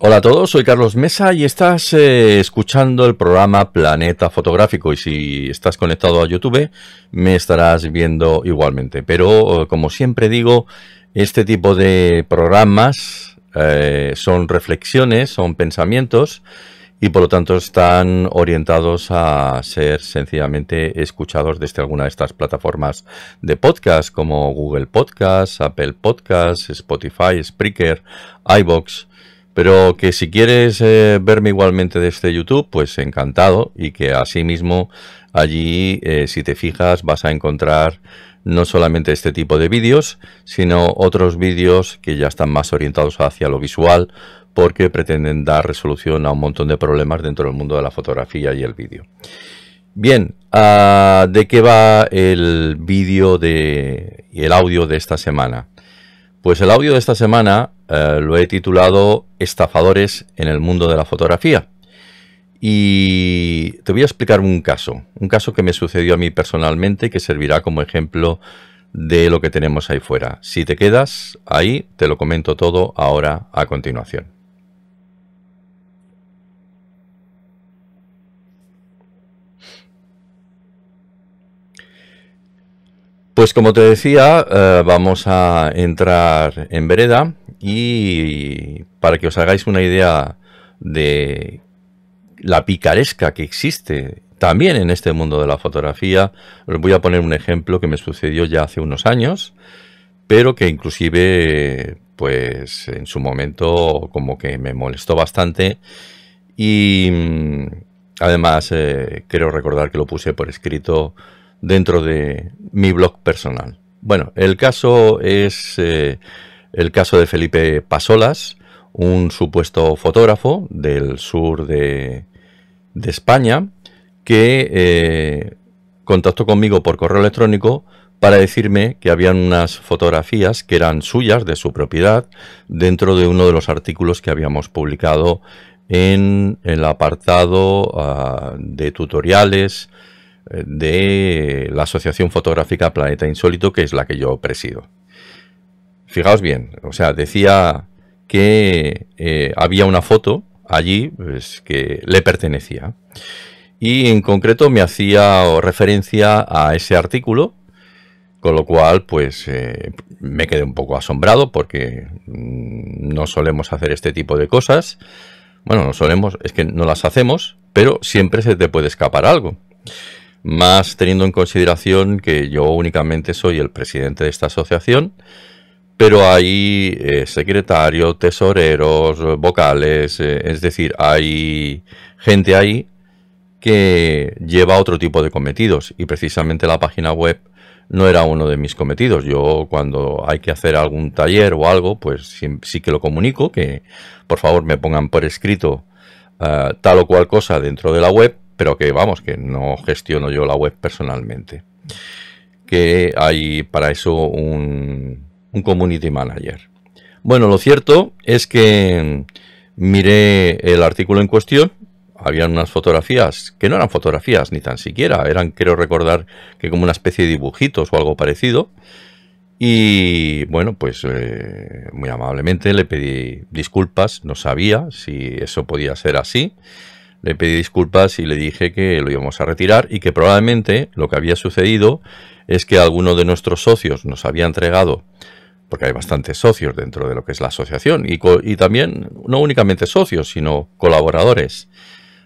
Hola a todos, soy Carlos Mesa y estás eh, escuchando el programa Planeta Fotográfico y si estás conectado a YouTube me estarás viendo igualmente. Pero eh, como siempre digo, este tipo de programas eh, son reflexiones, son pensamientos y por lo tanto están orientados a ser sencillamente escuchados desde este, alguna de estas plataformas de podcast como Google Podcast, Apple Podcast, Spotify, Spreaker, iBox pero que si quieres eh, verme igualmente desde YouTube, pues encantado. Y que asimismo allí, eh, si te fijas, vas a encontrar no solamente este tipo de vídeos, sino otros vídeos que ya están más orientados hacia lo visual, porque pretenden dar resolución a un montón de problemas dentro del mundo de la fotografía y el vídeo. Bien, ah, ¿de qué va el vídeo y el audio de esta semana? Pues el audio de esta semana eh, lo he titulado Estafadores en el mundo de la fotografía. Y te voy a explicar un caso, un caso que me sucedió a mí personalmente y que servirá como ejemplo de lo que tenemos ahí fuera. Si te quedas ahí, te lo comento todo ahora a continuación. Pues como te decía, eh, vamos a entrar en vereda y para que os hagáis una idea de la picaresca que existe también en este mundo de la fotografía, os voy a poner un ejemplo que me sucedió ya hace unos años, pero que inclusive pues en su momento como que me molestó bastante y mm, además eh, creo recordar que lo puse por escrito dentro de mi blog personal. Bueno, el caso es eh, el caso de Felipe Pasolas, un supuesto fotógrafo del sur de, España, que eh, contactó conmigo por correo electrónico para decirme que habían unas fotografías que eran suyas, de su propiedad, dentro de uno de los artículos que habíamos publicado en el apartado ah, de tutoriales de la Asociación Fotográfica Planeta Insólito, que es la que yo presido. Fijaos bien, o sea, decía que eh, había una foto allí pues, que le pertenecía. Y en concreto me hacía referencia a ese artículo, con lo cual pues eh, me quedé un poco asombrado porque mm, no solemos hacer este tipo de cosas. Bueno, no solemos, es que no las hacemos, pero siempre se te puede escapar algo más teniendo en consideración que yo únicamente soy el presidente de esta asociación, pero hay eh, secretarios, tesoreros, vocales, eh, es decir, hay gente ahí que lleva otro tipo de cometidos y precisamente la página web no era uno de mis cometidos. Yo cuando hay que hacer algún taller o algo, pues sí, que lo comunico, que por favor me pongan por escrito ah, tal o cual cosa dentro de la web pero que vamos, que no gestiono yo la web personalmente. Que hay para eso un, community manager. Bueno, lo cierto es que miré el artículo en cuestión, habían unas fotografías que no eran fotografías ni tan siquiera, eran quiero recordar que como una especie de dibujitos o algo parecido. Y bueno, pues eh, muy amablemente le pedí disculpas, no sabía si eso podía ser así le pedí disculpas y le dije que lo íbamos a retirar y que probablemente lo que había sucedido es que alguno de nuestros socios nos había entregado porque hay bastantes socios dentro de lo que es la asociación y, también no únicamente socios, sino colaboradores.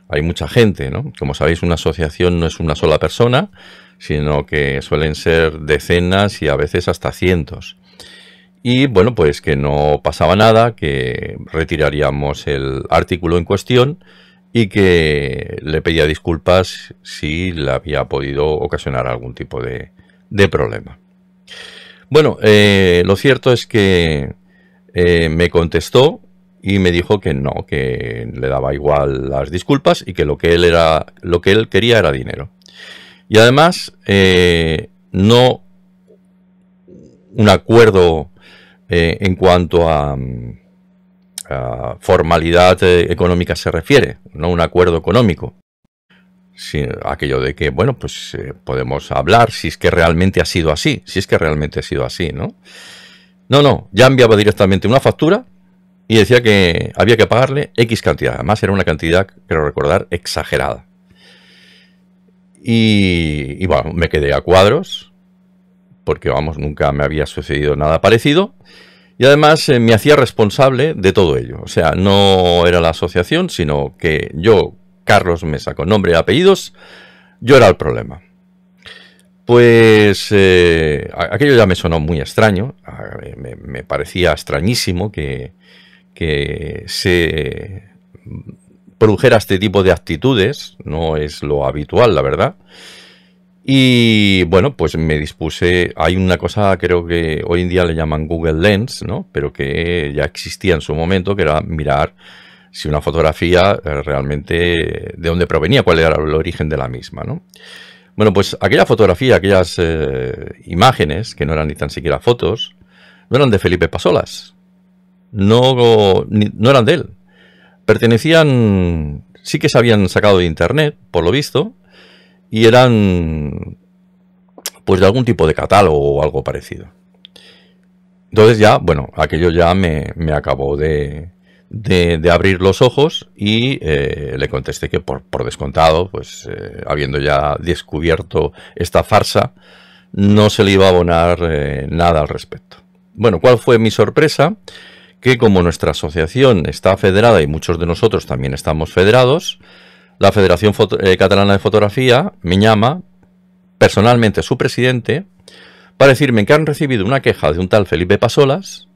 Hay mucha gente, ¿no? Como sabéis, una asociación no es una sola persona, sino que suelen ser decenas y a veces hasta cientos. Y bueno, pues que no pasaba nada, que retiraríamos el artículo en cuestión y que le pedía disculpas si le había podido ocasionar algún tipo de, problema. Bueno, eh, lo cierto es que eh, me contestó y me dijo que no, que le daba igual las disculpas y que lo que él era, lo que él quería era dinero. Y además, eh, no un acuerdo en cuanto a, mm, formalidad eh, económica se refiere, no un acuerdo económico. aquello de que, bueno, pues eh, podemos hablar si es que realmente ha sido así, si es que realmente ha sido así, ¿no? No, no, ya enviaba directamente una factura y decía que había que pagarle X cantidad. Además era una cantidad, creo recordar, exagerada. Y, y bueno, me quedé a cuadros, porque vamos, nunca me había sucedido nada parecido. Y además eh, me hacía responsable de todo ello. O sea, no era la asociación, sino que yo, Carlos Mesa, con nombre y apellidos, yo era el problema. Pues eh, aquello ya me sonó muy extraño, me, parecía extrañísimo que, que, se produjera este tipo de actitudes, no es lo habitual, la verdad. Y bueno, pues me dispuse. Hay una cosa, creo que hoy en día le llaman Google Lens, ¿no? Pero que ya existía en su momento, que era mirar si una fotografía eh, realmente de dónde provenía, cuál era el origen de la misma, ¿no? Bueno, pues aquella fotografía, aquellas eh, imágenes, que no eran ni tan siquiera fotos, no eran de Felipe Pasolas. No, no eran de él. Pertenecían. Sí que se habían sacado de internet, por lo visto, y eran pues de algún tipo de catálogo o algo parecido. Entonces ya, bueno, aquello ya me, acabó de, de, abrir los ojos y eh, le contesté que por, descontado, pues eh, habiendo ya descubierto esta farsa, no se le iba a abonar eh, nada al respecto. Bueno, ¿cuál fue mi sorpresa? Que como nuestra asociación está federada y muchos de nosotros también estamos federados, la Federación eh, Catalana de Fotografía me llama personalmente su presidente para decirme que han recibido una queja de un tal Felipe Pasolas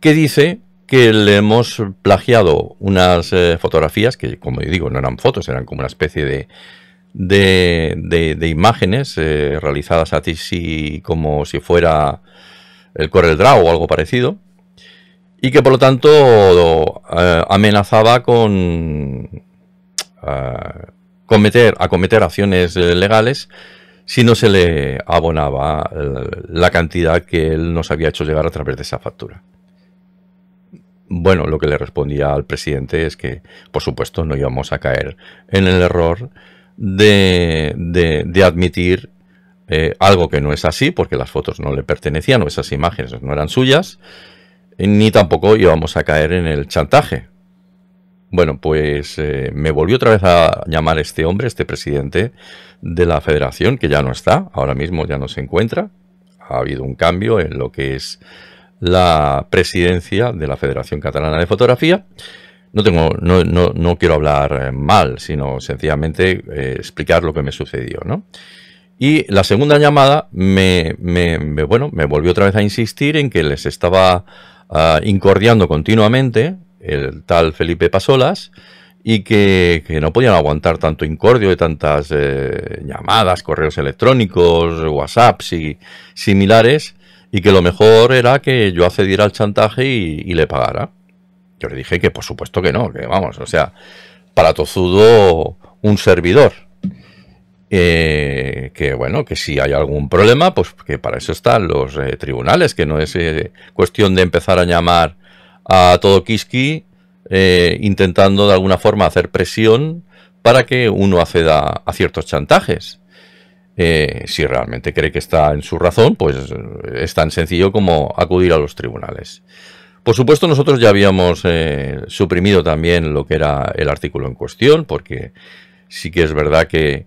que dice que le hemos plagiado unas eh, fotografías que, como yo digo, no eran fotos, eran como una especie de, de, de, imágenes eh, realizadas a ti como si fuera el Corel o algo parecido y que por lo tanto amenazaba con a cometer, acciones eh, legales si no se le abonaba eh, la cantidad que él nos había hecho llegar a través de esa factura. Bueno, lo que le respondía al presidente es que, por supuesto, no íbamos a caer en el error de, admitir eh, algo que no es así, porque las fotos no le pertenecían o esas imágenes no eran suyas, ni tampoco íbamos a caer en el chantaje. Bueno, pues eh, me volvió otra vez a llamar este hombre, este presidente de la federación, que ya no está, ahora mismo ya no se encuentra. Ha habido un cambio en lo que es la presidencia de la Federación Catalana de Fotografía. No, tengo, no, no, no quiero hablar eh, mal, sino sencillamente eh, explicar lo que me sucedió, ¿no? Y la segunda llamada me, me, bueno, me volvió otra vez a insistir en que les estaba ah, incordiando continuamente el tal Felipe Pasolas, y que, no podían aguantar tanto incordio de tantas eh, llamadas, correos electrónicos, WhatsApps y similares, y que lo mejor era que yo accediera al chantaje y, le pagara. Yo le dije que por supuesto que no, que vamos, o sea, para tozudo un servidor. Eh, que bueno, que si hay algún problema, pues que para eso están los eh, tribunales, que no es cuestión de empezar a llamar a todo Kiski eh, intentando de alguna forma hacer presión para que uno acceda a ciertos chantajes. Eh, si realmente cree que está en su razón, pues eh, es tan sencillo como acudir a los tribunales. Por supuesto, nosotros ya habíamos suprimido también lo que era el artículo en cuestión, porque sí que es verdad que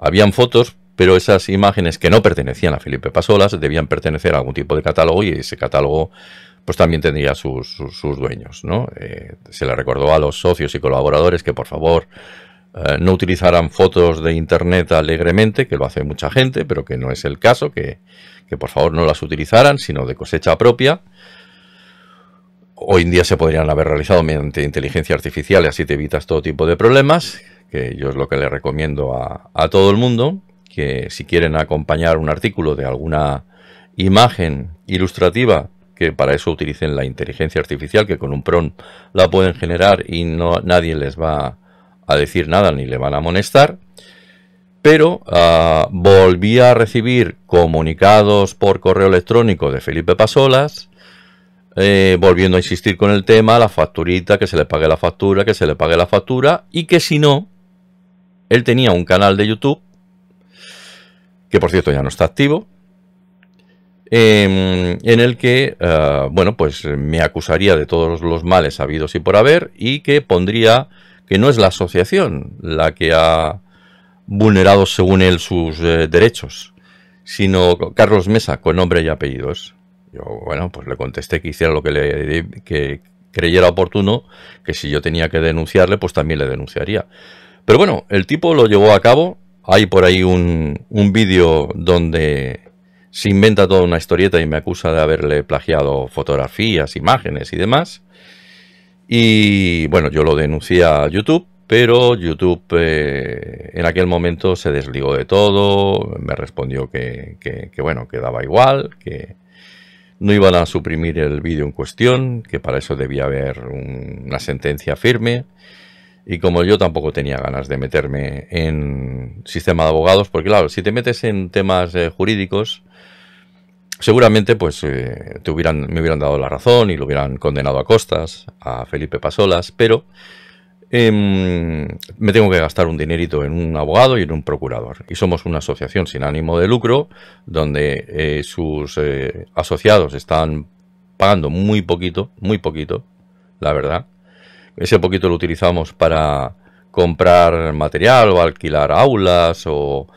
habían fotos, pero esas imágenes que no pertenecían a Felipe Pasolas debían pertenecer a algún tipo de catálogo y ese catálogo pues también tendría sus, dueños. ¿no? Eh, se le recordó a los socios y colaboradores que por favor eh, no utilizaran fotos de Internet alegremente, que lo hace mucha gente, pero que no es el caso, que, por favor no las utilizaran, sino de cosecha propia. Hoy en día se podrían haber realizado mediante inteligencia artificial y así te evitas todo tipo de problemas, que yo es lo que le recomiendo a, a todo el mundo, que si quieren acompañar un artículo de alguna imagen ilustrativa que para eso utilicen la inteligencia artificial, que con un PRON la pueden generar y no, nadie les va a decir nada ni le van a amonestar. Pero volvía ah, volví a recibir comunicados por correo electrónico de Felipe Pasolas, eh, volviendo a insistir con el tema, la facturita, que se le pague la factura, que se le pague la factura, y que si no, él tenía un canal de YouTube, que por cierto ya no está activo, Em, en el que, ah, bueno, pues me acusaría de todos los males habidos y por haber y que pondría que no es la asociación la que ha vulnerado, según él, sus eh, derechos, sino Carlos Mesa, con nombre y apellidos. Yo, bueno, pues le contesté que hiciera lo que, le, que creyera oportuno, que si yo tenía que denunciarle, pues también le denunciaría. Pero bueno, el tipo lo llevó a cabo. Hay por ahí un, un vídeo donde se inventa toda una historieta y me acusa de haberle plagiado fotografías, imágenes y demás. Y bueno, yo lo denuncié a YouTube, pero YouTube eh, en aquel momento se desligó de todo, me respondió que, bueno, que daba igual, que no iban a suprimir el vídeo en cuestión, que para eso debía haber una sentencia firme. Y como yo tampoco tenía ganas de meterme en sistema de abogados, porque claro, si te metes en temas eh, jurídicos, seguramente pues eh, me hubieran dado la razón y lo hubieran condenado a costas a Felipe Pasolas, pero em, me tengo que gastar un dinerito en un abogado y en un procurador. Y somos una asociación sin ánimo de lucro, donde eh, sus eh, asociados están pagando muy poquito, muy poquito, la verdad. Ese poquito lo utilizamos para comprar material o alquilar aulas o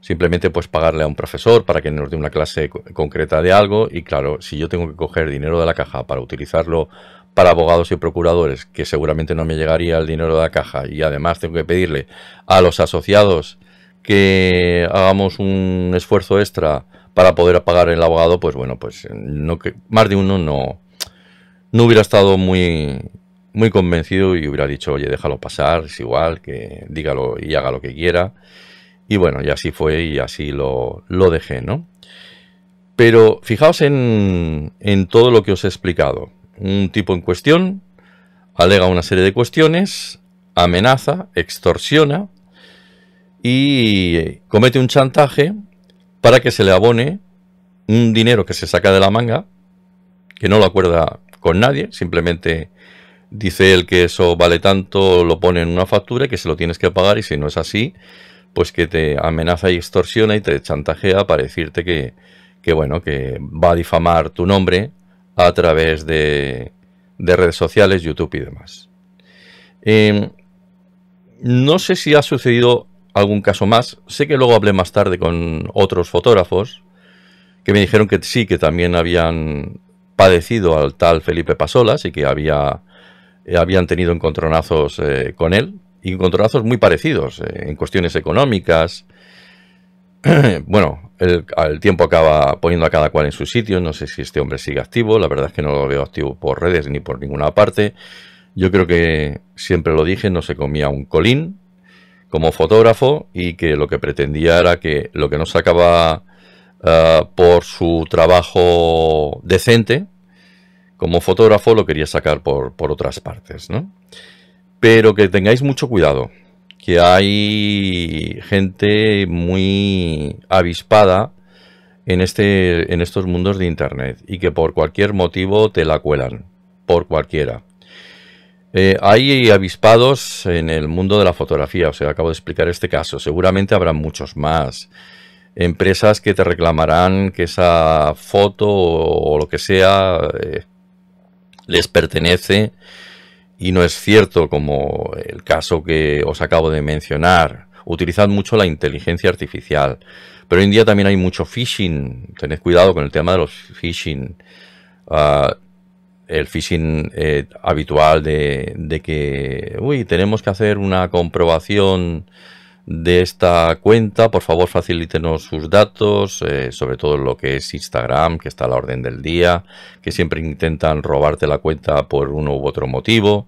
simplemente pues pagarle a un profesor para que nos dé una clase concreta de algo y claro, si yo tengo que coger dinero de la caja para utilizarlo para abogados y procuradores, que seguramente no me llegaría el dinero de la caja y además tengo que pedirle a los asociados que hagamos un esfuerzo extra para poder pagar el abogado, pues bueno, pues no que más de uno no no hubiera estado muy muy convencido y hubiera dicho, "Oye, déjalo pasar, es igual que dígalo y haga lo que quiera." Y bueno, y así fue y así lo, dejé, ¿no? Pero fijaos en, en todo lo que os he explicado. Un tipo en cuestión alega una serie de cuestiones, amenaza, extorsiona y comete un chantaje para que se le abone un dinero que se saca de la manga, que no lo acuerda con nadie, simplemente dice él que eso vale tanto, lo pone en una factura y que se lo tienes que pagar y si no es así, pues que te amenaza y extorsiona y te chantajea para decirte que, bueno, que va a difamar tu nombre a través de, redes sociales, YouTube y demás. Em, no sé si ha sucedido algún caso más. Sé que luego hablé más tarde con otros fotógrafos que me dijeron que sí, que también habían padecido al tal Felipe Pasolas y que había, eh, habían tenido encontronazos eh, con él y encontronazos muy parecidos eh, en cuestiones económicas. bueno, el, tiempo acaba poniendo a cada cual en su sitio. No sé si este hombre sigue activo. La verdad es que no lo veo activo por redes ni por ninguna parte. Yo creo que siempre lo dije, no se comía un colín como fotógrafo y que lo que pretendía era que lo que no sacaba eh, por su trabajo decente como fotógrafo lo quería sacar por, por otras partes, ¿no? Pero que tengáis mucho cuidado, que hay gente muy avispada en, este, en estos mundos de Internet y que por cualquier motivo te la cuelan, por cualquiera. Eh, hay avispados en el mundo de la fotografía, o sea, acabo de explicar este caso. Seguramente habrá muchos más. Empresas que te reclamarán que esa foto o lo que sea eh, les pertenece y no es cierto como el caso que os acabo de mencionar. Utilizad mucho la inteligencia artificial. Pero hoy en día también hay mucho phishing. Tened cuidado con el tema de los phishing. Ah, el phishing eh, habitual de, de, que, uy, tenemos que hacer una comprobación de esta cuenta. Por favor, facilítenos sus datos, eh, sobre todo lo que es Instagram, que está a la orden del día, que siempre intentan robarte la cuenta por uno u otro motivo,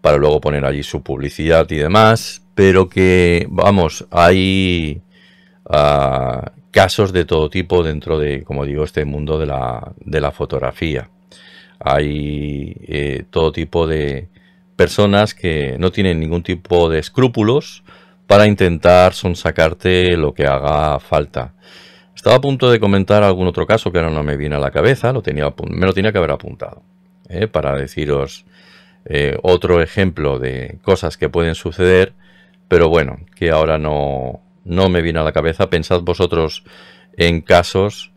para luego poner allí su publicidad y demás. Pero que, vamos, hay ah, casos de todo tipo dentro de, como digo, este mundo de la, fotografía. Hay eh, todo tipo de personas que no tienen ningún tipo de escrúpulos para intentar sonsacarte lo que haga falta. Estaba a punto de comentar algún otro caso que ahora no me viene a la cabeza, lo tenía, me lo tenía que haber apuntado, ¿eh? para deciros eh, otro ejemplo de cosas que pueden suceder, pero bueno, que ahora no, no me viene a la cabeza. Pensad vosotros en casos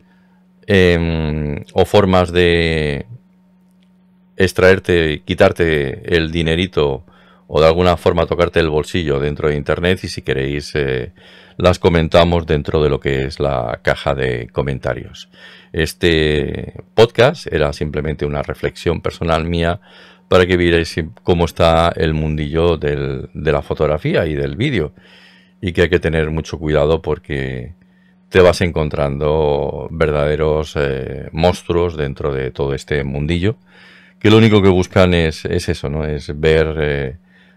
em, o formas de extraerte, quitarte el dinerito o de alguna forma tocarte el bolsillo dentro de Internet y si queréis eh, las comentamos dentro de lo que es la caja de comentarios. Este podcast era simplemente una reflexión personal mía para que vierais cómo está el mundillo de la fotografía y del vídeo y que hay que tener mucho cuidado porque te vas encontrando verdaderos eh, monstruos dentro de todo este mundillo que lo único que buscan es, eso, ¿no? Es ver... Eh,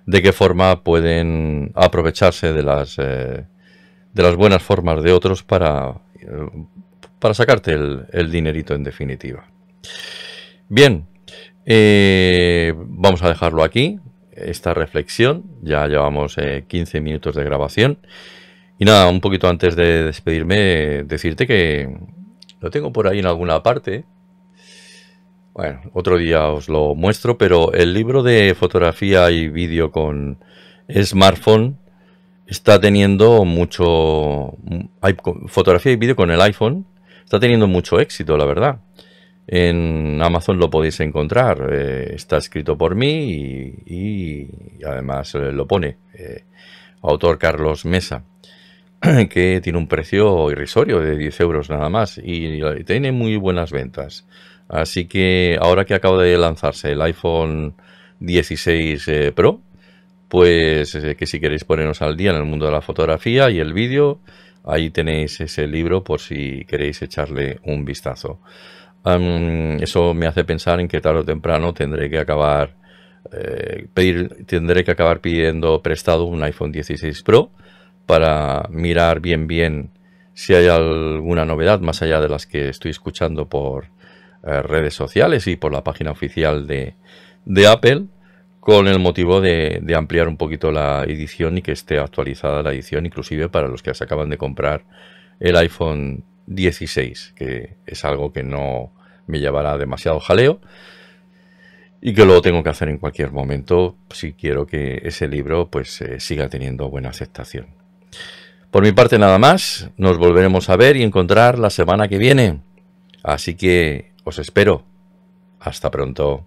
de qué forma pueden aprovecharse de las, eh, de las buenas formas de otros para, eh, para sacarte el, dinerito en definitiva. Bien, eh, vamos a dejarlo aquí, esta reflexión, ya llevamos 15 minutos de grabación. Y nada, un poquito antes de despedirme, decirte que lo tengo por ahí en alguna parte, bueno, otro día os lo muestro, pero el libro de fotografía y vídeo con smartphone está teniendo mucho... fotografía y vídeo con el iPhone está teniendo mucho éxito, la verdad. En Amazon lo podéis encontrar. Eh, está escrito por mí y, además eh, lo pone eh, autor Carlos Mesa, que tiene un precio irrisorio de 10 euros nada más y tiene muy buenas ventas. Así que ahora que acaba de lanzarse el iPhone 16 eh, Pro, pues eh, que si queréis poneros al día en el mundo de la fotografía y el vídeo, ahí tenéis ese libro por si queréis echarle un vistazo. eso me hace pensar en que tarde o temprano tendré que acabar eh, tendré que acabar pidiendo prestado un iPhone 16 Pro para mirar bien bien si hay alguna novedad más allá de las que estoy escuchando por eh, redes sociales y por la página oficial de, Apple con el motivo de, ampliar un poquito la edición y que esté actualizada la edición, inclusive para los que se acaban de comprar el iPhone 16, que es algo que no me llevará demasiado jaleo y que lo tengo que hacer en cualquier momento si quiero que ese libro pues eh, siga teniendo buena aceptación. Por mi parte nada más, nos volveremos a ver y encontrar la semana que viene. Así que os pues espero. Hasta pronto.